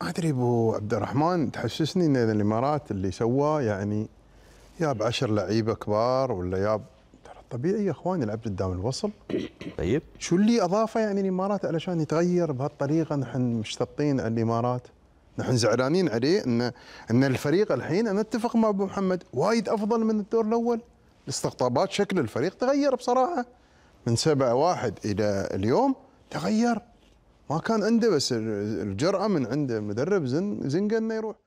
ما ادري ابو عبد الرحمن تحسسني ان الامارات اللي سواه يعني ياب عشر لعيبه كبار ولا ياب ترى طبيعي يا اخوان يلعب قدام الوصل طيب شو اللي اضافه يعني الامارات علشان يتغير بهالطريقه نحن مشتطين على الامارات نحن زعلانين عليه ان ان الفريق الحين انا اتفق مع ابو محمد وايد افضل من الدور الاول الاستقطابات شكل الفريق تغير بصراحه من 7 1 الى اليوم تغير ما كان عنده بس الجرأه من عنده مدرب زن زنقه انه يروح